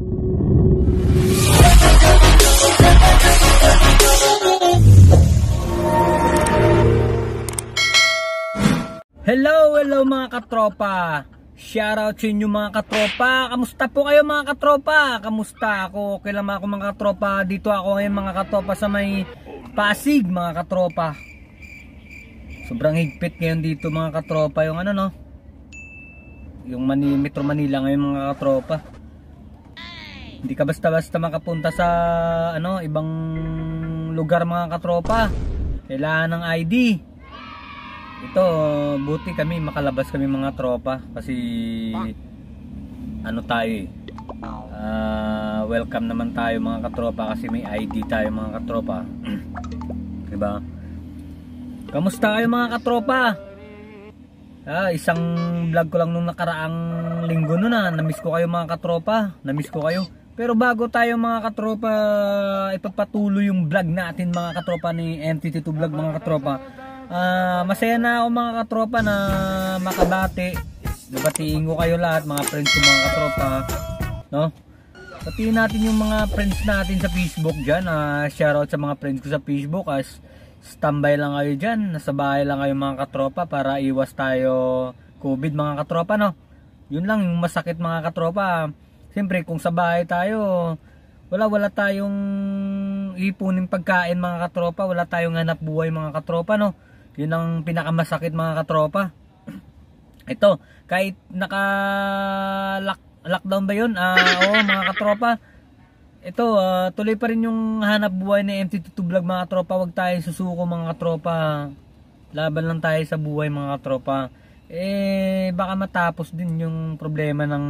Hello, hello mga katropa. Shoutout sa inyo mga katropa. Kamusta po kayo mga katropa? Kamusta ako? Okay lang ako mga katropa. Dito ako ngayon mga katropa sa may Pasig mga katropa. Sobrang higpit ngayon dito mga katropa yung ano no. Yung Mani Metro Manila ngayon mga katropa. Hindi ka basta-basta makapunta sa ano, ibang lugar mga katropa. Kailangan ng ID. Ito, buti kami makalabas kami mga tropa kasi ano tayo eh. Uh, welcome naman tayo mga katropa kasi may ID tayo mga katropa. 'Di ba? Kamusta kayo mga katropa? Ah, isang vlog ko lang nung nakaraang linggo noon na. Ah. Namiss ko kayo mga katropa. Namiss ko kayo. Pero bago tayo mga katropa ipagpatuloy yung vlog natin mga katropa ni MTT2 Vlog mga katropa. Uh, masaya na ako mga katropa na makabati. Nabatiin ko kayo lahat mga friends ko mga katropa. No? Batiin natin yung mga friends natin sa Facebook dyan. Uh, shoutout sa mga friends ko sa Facebook as ah. standby lang kayo dyan. Nasa bahay lang kayo mga katropa para iwas tayo COVID mga katropa no. Yun lang yung masakit mga katropa. Siyempre kung sa bahay tayo, wala wala tayong ipunin pagkain mga katropa, wala tayong hanap buhay mga katropa no. 'Yun ang pinakamasakit mga katropa. Ito, kahit naka lockdown ba 'yun? Ah, uh, oo mga katropa. Ito, uh, tuloy pa rin yung hanap buhay ni MT2 Vlog mga katropa. Huwag tayong susuko mga katropa. Laban lang tayo sa buhay mga katropa. Eh, baka matapos din yung problema ng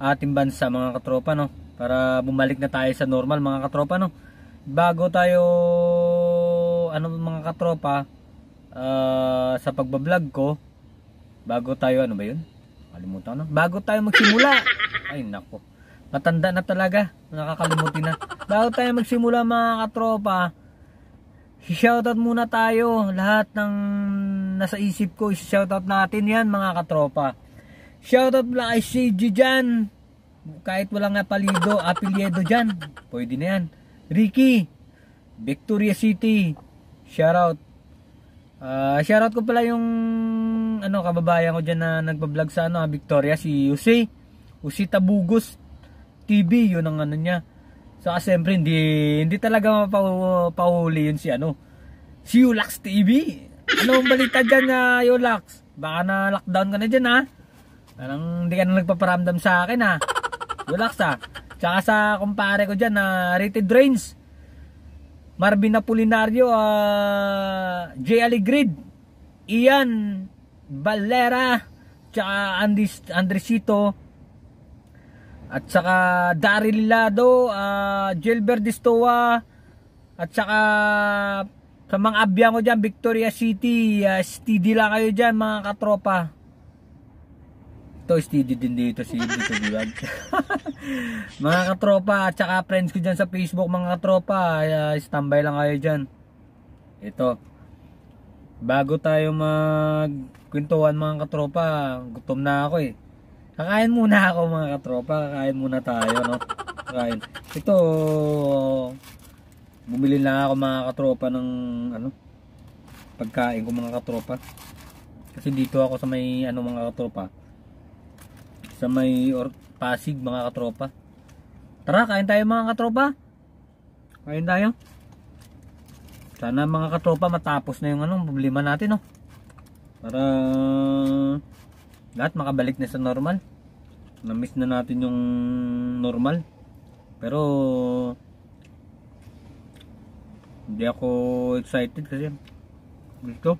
ating bansa mga katropa no para bumalik na tayo sa normal mga katropa no bago tayo ano mga katropa uh, sa pagbablog ko bago tayo ano ba yun kalimutan no bago tayo magsimula ay nako matanda na talaga nakakalimutin na bago tayo magsimula mga katropa shoutout muna tayo lahat ng nasa isip ko shoutout natin yan mga katropa Shoutout lang kay CG dyan. Kahit nga palido, apelyedo dyan. Pwede na yan. Ricky, Victoria City. Shoutout. Uh, shoutout ko pala yung ano kababayan ko diyan na nagba-vlog sa ano, ah, Victoria si Usi. Usi Tabugos TV 'yun ang ano niya. So siyempre hindi hindi talaga mapahuli yun si ano. Si Ulax TV. Ano ang balita diyan na ah, Ulax? Baka na lockdown ka na diyan ha. Parang hindi ka na nagpaparamdam sa akin ha. Ah. Relax ha. Ah. Tsaka sa kumpare ko dyan na uh, Rated Drains. Marvin Apolinario, uh, J. Aligrid, Ian Valera, tsaka Andis, Andresito, at saka Daryl Lado, uh, Gilbert Distoa, at saka sa mga abya ko dyan, Victoria City, uh, steady lang kayo dyan mga katropa to, steady din dito si dito Vlog. mga katropa at saka friends ko diyan sa Facebook mga katropa, uh, standby lang kayo diyan. Ito. Bago tayo magkwentuhan mga katropa, gutom na ako eh. Kakain muna ako mga katropa, kakain muna tayo no. Kakain. Ito, bumili na ako mga katropa ng ano, pagkain ko mga katropa. Kasi dito ako sa may ano mga katropa sa may or Pasig mga katropa. Tara, kain tayo mga katropa. Kain tayo. Sana mga katropa matapos na yung anong problema natin, no. Para lahat makabalik na sa normal. Na-miss na natin yung normal. Pero hindi ako excited kasi gusto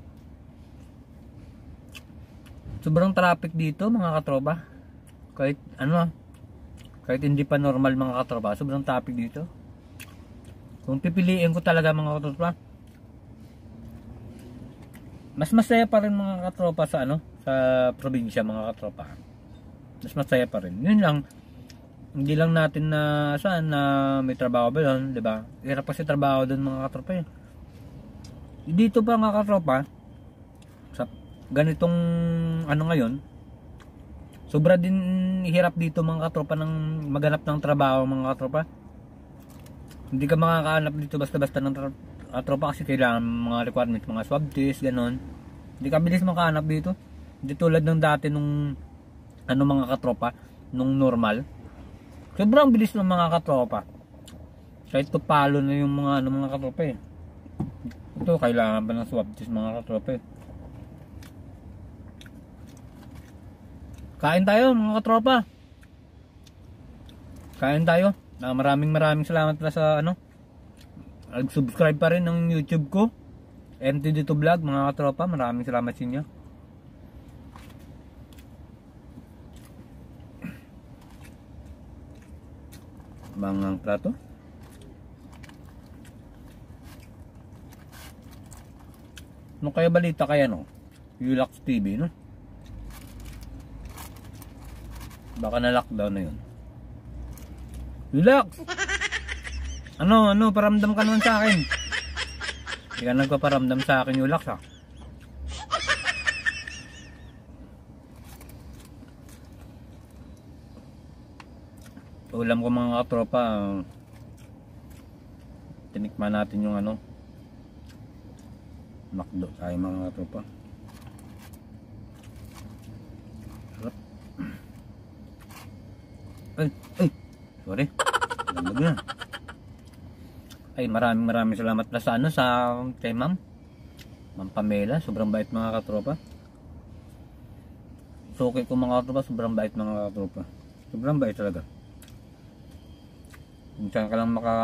sobrang traffic dito mga katropa kahit ano kahit hindi pa normal mga katropa sobrang topic dito kung pipiliin ko talaga mga katropa mas masaya pa rin mga katropa sa ano sa probinsya mga katropa mas masaya pa rin yun lang hindi lang natin na saan na may trabaho ba doon, 'di ba? Hirap kasi trabaho doon mga katropa. Eh. Dito pa mga katropa sa ganitong ano ngayon, Sobra din hirap dito mga katropa ng maganap ng trabaho mga katropa. Hindi ka makakahanap dito basta-basta ng katropa kasi kailangan mga requirements, mga swab test, ganon. Hindi ka bilis makahanap dito. Hindi tulad ng dati nung ano mga katropa, nung normal. Sobrang bilis ng mga katropa. Kahit palo na yung mga ano mga katropa eh. Ito kailangan pa ng swab test mga katropa eh. Kain tayo mga katropa. Kain tayo. Uh, maraming maraming salamat pala sa ano. Nag-subscribe pa rin ng YouTube ko. MTD2 Vlog mga katropa. Maraming salamat sa inyo. Mangang plato. Ano kaya balita kaya no? Ulax TV no? Baka na lockdown na yun. Relax! Ano, ano, paramdam ka naman sa akin. Hindi ka nagpaparamdam sa akin, Relax ha. Ah. Ulam ko mga katropa, ah. tinikman natin yung ano, makdo tayo mga katropa. Ay, ay, sorry. Lamog na. Ay, maraming maraming salamat na sa ano, sa kay ma'am. Ma'am Pamela, sobrang bait mga katropa. So okay ko mga katropa, sobrang bait mga katropa. Sobrang bait talaga. Kung saan ka lang maka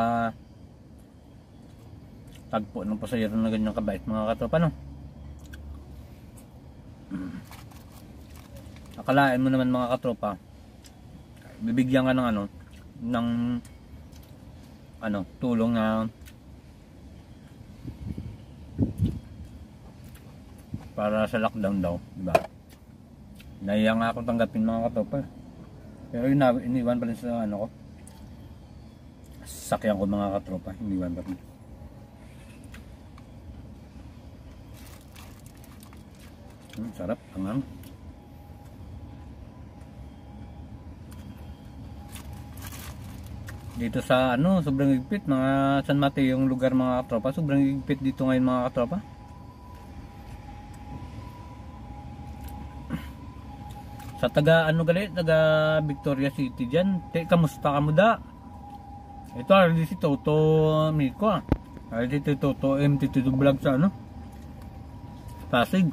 tagpo ng pasayero na ganyan kabait mga katropa, no? Hmm. Akalain mo naman mga katropa, bibigyan ka ng ano ng ano tulong na para sa lockdown daw di ba naiya nga akong tanggapin mga katopal pero yun, iniwan pa rin sa ano ko sakyan ko mga katropa iniwan pa rin hmm, sarap, hangang dito sa ano sobrang higpit mga San Mateo yung lugar mga katropa sobrang higpit dito ngayon mga katropa sa taga ano gali taga Victoria City dyan te kamusta ka mo da ito already si Toto Miko ah already si Toto MT2 vlog sa ano Pasig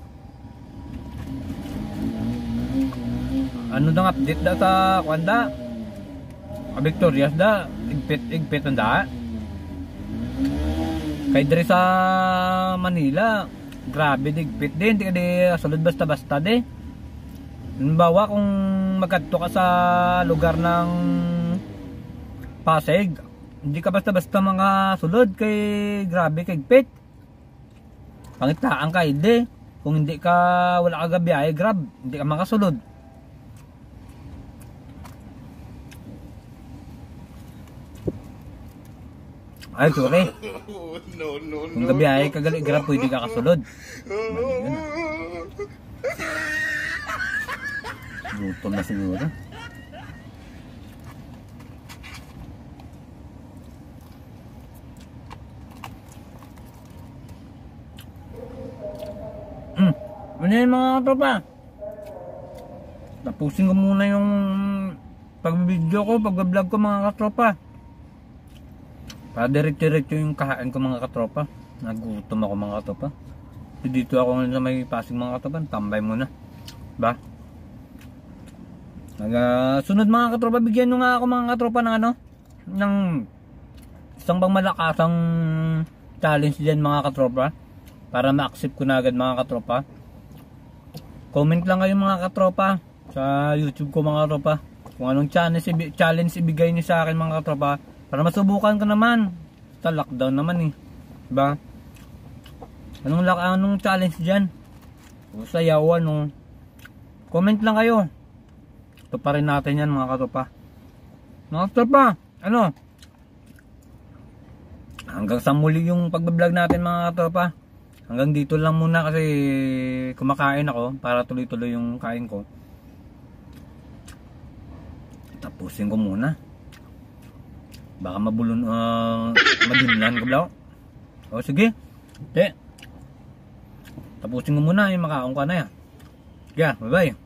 ano nang update da sa kwanda Victorious da, igpit igpit ang da. Kay diri sa Manila, grabe digpit din, di ka di basta-basta de. Halimbawa kung magadto ka sa lugar ng Pasig, hindi ka basta-basta mga sulod kay grabe kay igpit. Pangitlaan ka, hindi. Kung hindi ka wala ka gabi ay grab, hindi ka makasulod. Ay, sorry. No, no, no. Kung gabi ay kagali grab pwede ka kasulod. Gutom na siguro. Mm. Ano yun mga katropa? Tapusin ko muna yung pag-video ko, pag-vlog ko mga katropa. Para ah, direct-diretso yung kahain ko mga katropa. Nagutom ako mga katropa. Eh, dito ako ngayon sa may pasig mga katropa. Tambay muna. Ba? Nag, uh, sunod mga katropa, bigyan nyo nga ako mga katropa ng ano? Ng isang bang malakasang challenge dyan mga katropa. Para ma-accept ko na agad mga katropa. Comment lang kayo mga katropa sa YouTube ko mga katropa. Kung anong challenge, challenge ibigay niyo sa akin mga katropa para masubukan ko naman. Ito, lockdown naman eh. Diba? Anong, anong challenge dyan? O sayawan o. Comment lang kayo. Ito pa rin natin yan mga katopa. Mga katopa, ano? Hanggang sa muli yung pagbablog natin mga katopa. Hanggang dito lang muna kasi kumakain ako para tuloy-tuloy yung kain ko. Tapusin ko muna. Baka mabulon, uh, madunlan ka blaw. O sige. Te. Tapusin ko muna yung makaong ka na yan. Sige, bye-bye.